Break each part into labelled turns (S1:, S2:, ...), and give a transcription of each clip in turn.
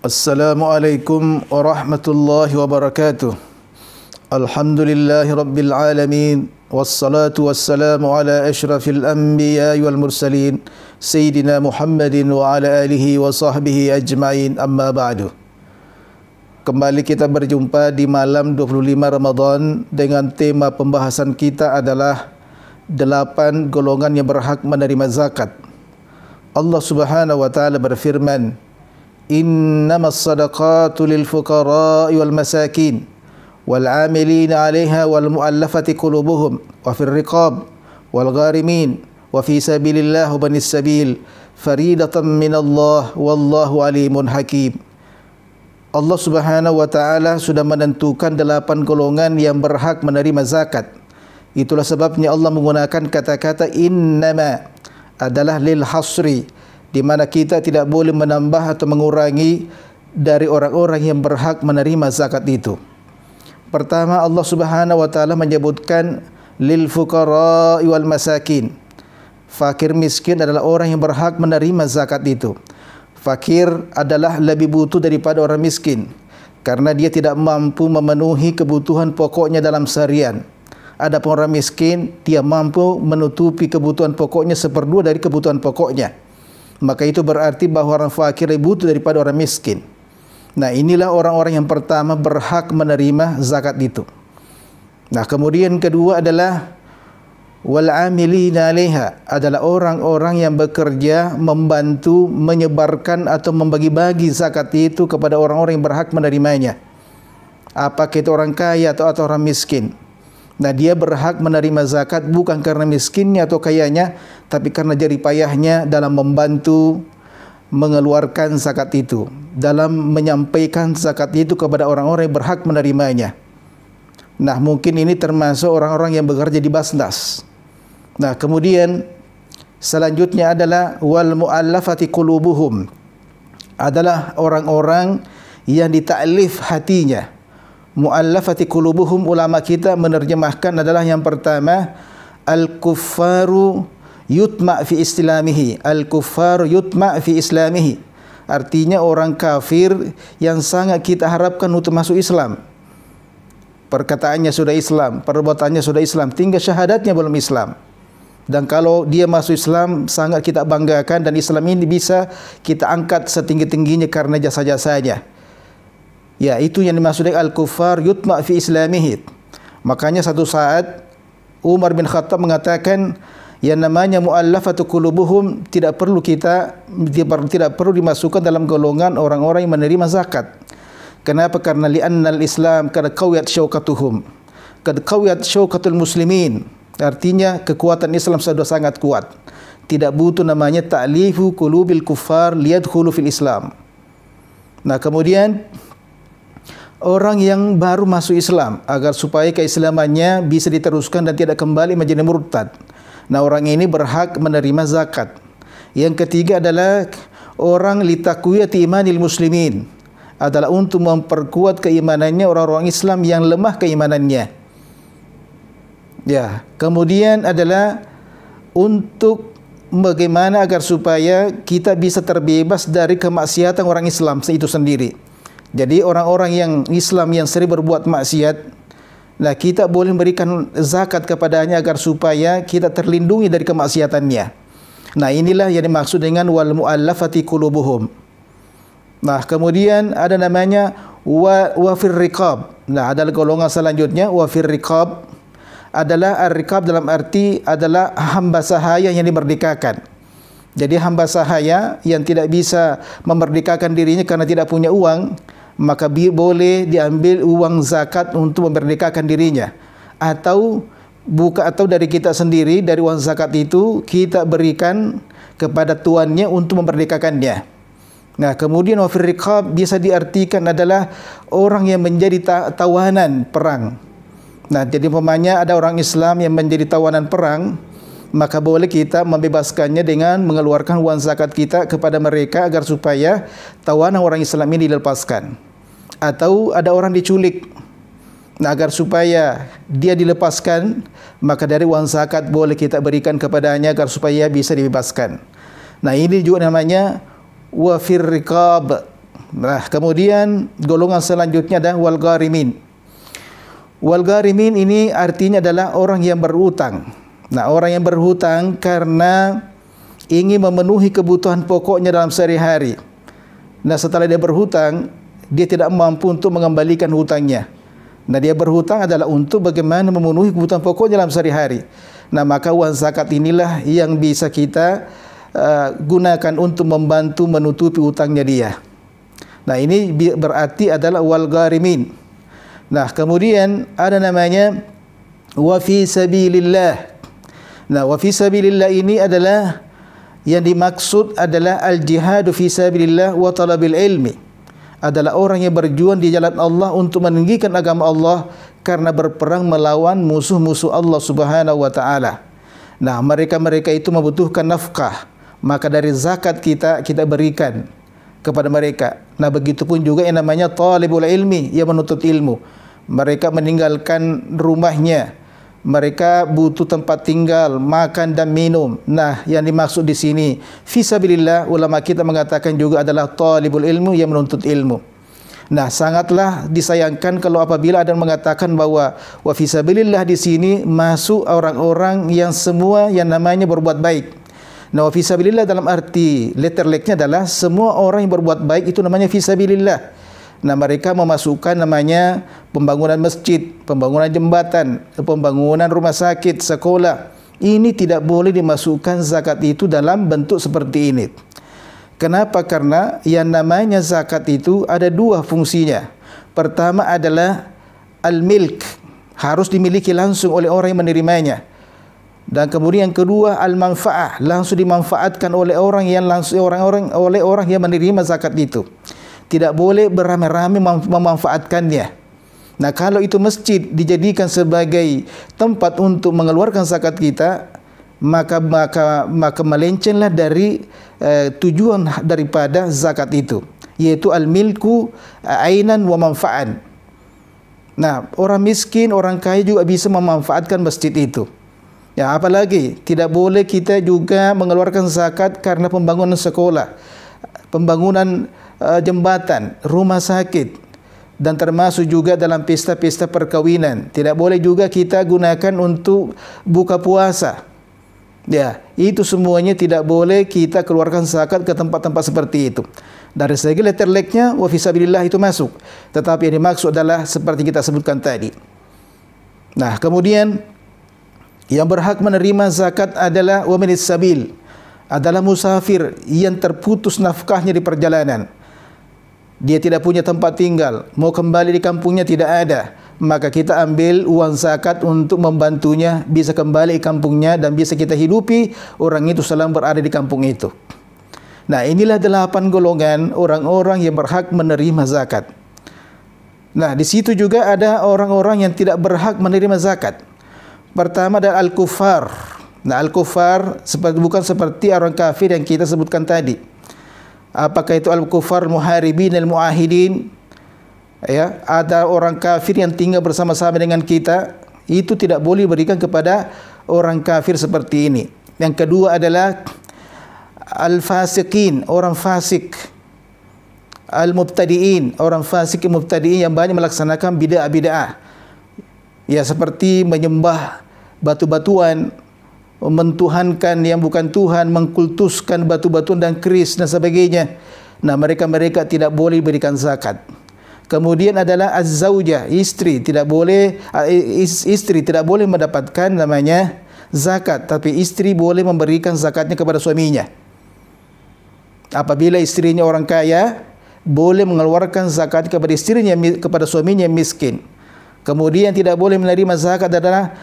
S1: Assalamualaikum warahmatullahi wabarakatuh. Alhamdulillahi rabbil alamin. Wassalatu wassalamu ala ashrafil anbiya wal mursalin. Sayyidina Muhammadin wa ala alihi wa sahbihi ajma'in amma ba'du. Kembali kita berjumpa di malam 25 Ramadan dengan tema pembahasan kita adalah delapan golongan yang berhak menerima zakat. Allah Subhanahu wa taala berfirman, إنما الصدقات للفقراء والمساكين والعاملين عليها والمؤلفة قلوبهم وفي الرقاب والغارمين وفي سبيل الله بني السبيل فريدة من الله والله عليم حكيم Allah Subhanahu wa taala sudah menentukan delapan golongan yang berhak menerima zakat. Itulah sebabnya Allah menggunakan kata-kata innama adalah lil hasri di mana kita tidak boleh menambah atau mengurangi dari orang-orang yang berhak menerima zakat itu. Pertama Allah Subhanahu wa taala menyebutkan lil fuqara'i wal masakin. Fakir miskin adalah orang yang berhak menerima zakat itu. Fakir adalah lebih butuh daripada orang miskin karena dia tidak mampu memenuhi kebutuhan pokoknya dalam seharian. Ada orang miskin, dia mampu menutupi kebutuhan pokoknya seperdua dari kebutuhan pokoknya maka itu berarti bahawa orang fakir lebih butuh daripada orang miskin. Nah inilah orang-orang yang pertama berhak menerima zakat itu. Nah kemudian kedua adalah wal amilina alaiha adalah orang-orang yang bekerja membantu menyebarkan atau membagi-bagi zakat itu kepada orang-orang yang berhak menerimanya. Apakah itu orang kaya atau, atau orang miskin? Nah dia berhak menerima zakat bukan karena miskinnya atau kayanya, tapi karena jari payahnya dalam membantu mengeluarkan zakat itu dalam menyampaikan zakat itu kepada orang-orang yang berhak menerimanya. Nah, mungkin ini termasuk orang-orang yang bekerja di basnas. Nah, kemudian selanjutnya adalah wal muallafati qulubuhum adalah orang-orang yang ditaklif hatinya. Muallafati qulubuhum ulama kita menerjemahkan adalah yang pertama al-kuffaru yutma fi islamihi al kuffar yutma fi islamihi artinya orang kafir yang sangat kita harapkan untuk masuk Islam perkataannya sudah Islam perbuatannya sudah Islam tinggal syahadatnya belum Islam dan kalau dia masuk Islam sangat kita banggakan dan Islam ini bisa kita angkat setinggi-tingginya karena jasa-jasanya ya itu yang dimaksud al kuffar yutma fi islamihi makanya satu saat Umar bin Khattab mengatakan yang namanya muallafatu qulubuhum tidak perlu kita tidak perlu dimasukkan dalam golongan orang-orang yang menerima zakat. Kenapa? Karena li'annal Islam kad qawiyat syauqatuhum. Kad qawiyat syauqatul muslimin. Artinya kekuatan Islam sudah sangat kuat. Tidak butuh namanya ta'lifu qulubil kuffar liyadkhulu fil Islam. Nah, kemudian orang yang baru masuk Islam agar supaya keislamannya bisa diteruskan dan tidak kembali menjadi murtad. Nah orang ini berhak menerima zakat. Yang ketiga adalah orang litakuyati imanil muslimin adalah untuk memperkuat keimanannya orang-orang Islam yang lemah keimanannya. Ya, kemudian adalah untuk bagaimana agar supaya kita bisa terbebas dari kemaksiatan orang Islam itu sendiri. Jadi orang-orang yang Islam yang sering berbuat maksiat, Nah, kita boleh memberikan zakat kepadanya agar supaya kita terlindungi dari kemaksiatannya. Nah, inilah yang dimaksud dengan wal mu'allafati qulubuhum. Nah, kemudian ada namanya wa wa riqab. Nah, ada golongan selanjutnya wa riqab adalah ar-riqab dalam arti adalah hamba sahaya yang dimerdekakan. Jadi hamba sahaya yang tidak bisa memerdekakan dirinya karena tidak punya uang, maka boleh diambil uang zakat untuk memerdekakan dirinya atau buka atau dari kita sendiri dari uang zakat itu kita berikan kepada tuannya untuk memerdekakannya. Nah, kemudian wafir riqab bisa diartikan adalah orang yang menjadi tawanan perang. Nah, jadi umpamanya ada orang Islam yang menjadi tawanan perang, maka boleh kita membebaskannya dengan mengeluarkan uang zakat kita kepada mereka agar supaya tawanan orang Islam ini dilepaskan atau ada orang diculik nah, agar supaya dia dilepaskan maka dari wang zakat boleh kita berikan kepadanya agar supaya bisa dibebaskan nah ini juga namanya wa firriqab nah kemudian golongan selanjutnya adalah wal gharimin. wal gharimin ini artinya adalah orang yang berhutang. nah orang yang berhutang karena ingin memenuhi kebutuhan pokoknya dalam sehari-hari nah setelah dia berhutang dia tidak mampu untuk mengembalikan hutangnya. Nah dia berhutang adalah untuk bagaimana memenuhi kebutuhan pokoknya dalam sehari-hari. Nah maka uang zakat inilah yang bisa kita uh, gunakan untuk membantu menutupi hutangnya dia. Nah ini berarti adalah wal gharimin. Nah kemudian ada namanya wa fi sabilillah. Nah wa fi sabilillah ini adalah yang dimaksud adalah al jihadu fi sabilillah wa talabil ilmi adalah orang yang berjuang di jalan Allah untuk meninggikan agama Allah karena berperang melawan musuh-musuh Allah Subhanahu wa taala. Nah, mereka-mereka itu membutuhkan nafkah, maka dari zakat kita kita berikan kepada mereka. Nah, begitu pun juga yang namanya talibul ilmi yang menuntut ilmu. Mereka meninggalkan rumahnya, mereka butuh tempat tinggal, makan dan minum. Nah, yang dimaksud di sini, fisabilillah ulama kita mengatakan juga adalah talibul ilmu yang menuntut ilmu. Nah, sangatlah disayangkan kalau apabila ada yang mengatakan bahwa wa fisabilillah di sini masuk orang-orang yang semua yang namanya berbuat baik. Nah, wa fisabilillah dalam arti letter adalah semua orang yang berbuat baik itu namanya fisabilillah. Nah mereka memasukkan namanya pembangunan masjid, pembangunan jembatan, pembangunan rumah sakit, sekolah. Ini tidak boleh dimasukkan zakat itu dalam bentuk seperti ini. Kenapa? Karena yang namanya zakat itu ada dua fungsinya. Pertama adalah al-milk, harus dimiliki langsung oleh orang yang menerimanya. Dan kemudian yang kedua al-manfaah, langsung dimanfaatkan oleh orang yang langsung orang-orang oleh orang yang menerima zakat itu tidak boleh beramai-ramai mem- memanfaatkannya. Nah, kalau itu masjid dijadikan sebagai tempat untuk mengeluarkan zakat kita, maka maka maka melencenlah dari eh, tujuan ha-, daripada zakat itu, yaitu al-milku eh, ainan wa manfa'an. Nah, orang miskin, orang kaya juga bisa memanfaatkan masjid itu. Ya, apalagi tidak boleh kita juga mengeluarkan zakat karena pembangunan sekolah, pembangunan Uh, jembatan, rumah sakit dan termasuk juga dalam pesta-pesta perkawinan. Tidak boleh juga kita gunakan untuk buka puasa. Ya, itu semuanya tidak boleh kita keluarkan zakat ke tempat-tempat seperti itu. Dari segi letter leg-nya, wafisabilillah itu masuk. Tetapi yang dimaksud adalah seperti kita sebutkan tadi. Nah, kemudian yang berhak menerima zakat adalah wamilis sabil adalah musafir yang terputus nafkahnya di perjalanan dia tidak punya tempat tinggal, mau kembali di kampungnya tidak ada, maka kita ambil uang zakat untuk membantunya bisa kembali ke kampungnya dan bisa kita hidupi orang itu selama berada di kampung itu. Nah inilah delapan golongan orang-orang yang berhak menerima zakat. Nah di situ juga ada orang-orang yang tidak berhak menerima zakat. Pertama adalah Al-Kufar. Nah Al-Kufar bukan seperti orang kafir yang kita sebutkan tadi apakah itu al-kufar muharibin al-muahidin ya ada orang kafir yang tinggal bersama-sama dengan kita itu tidak boleh berikan kepada orang kafir seperti ini yang kedua adalah al fasikin, orang fasik al-mubtadiin orang fasik mubtadiin yang banyak melaksanakan bid'ah-bid'ah ya seperti menyembah batu-batuan mentuhankan yang bukan Tuhan, mengkultuskan batu batu dan keris dan sebagainya. Nah, mereka-mereka tidak boleh berikan zakat. Kemudian adalah azzauja, istri tidak boleh ah, istri tidak boleh mendapatkan namanya zakat, tapi istri boleh memberikan zakatnya kepada suaminya. Apabila istrinya orang kaya, boleh mengeluarkan zakat kepada istrinya kepada suaminya yang miskin. Kemudian tidak boleh menerima zakat adalah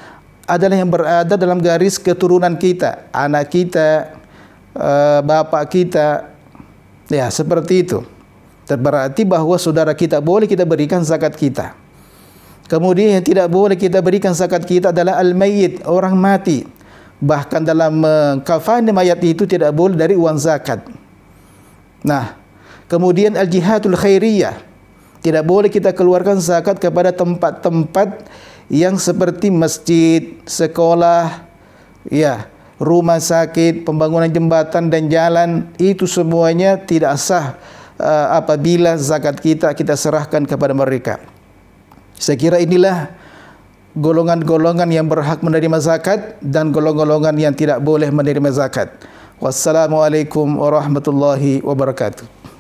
S1: adalah yang berada dalam garis keturunan kita, anak kita, eh, bapak kita. Ya, seperti itu. Berarti bahwa saudara kita boleh kita berikan zakat kita. Kemudian yang tidak boleh kita berikan zakat kita adalah al-mayyit, orang mati. Bahkan dalam mengkafani eh, mayat itu tidak boleh dari uang zakat. Nah, kemudian al-jihadul khairiyah. Tidak boleh kita keluarkan zakat kepada tempat-tempat yang seperti masjid, sekolah, ya, rumah sakit, pembangunan jembatan dan jalan itu semuanya tidak sah uh, apabila zakat kita kita serahkan kepada mereka. Saya kira inilah golongan-golongan yang berhak menerima zakat dan golongan-golongan yang tidak boleh menerima zakat. Wassalamualaikum warahmatullahi wabarakatuh.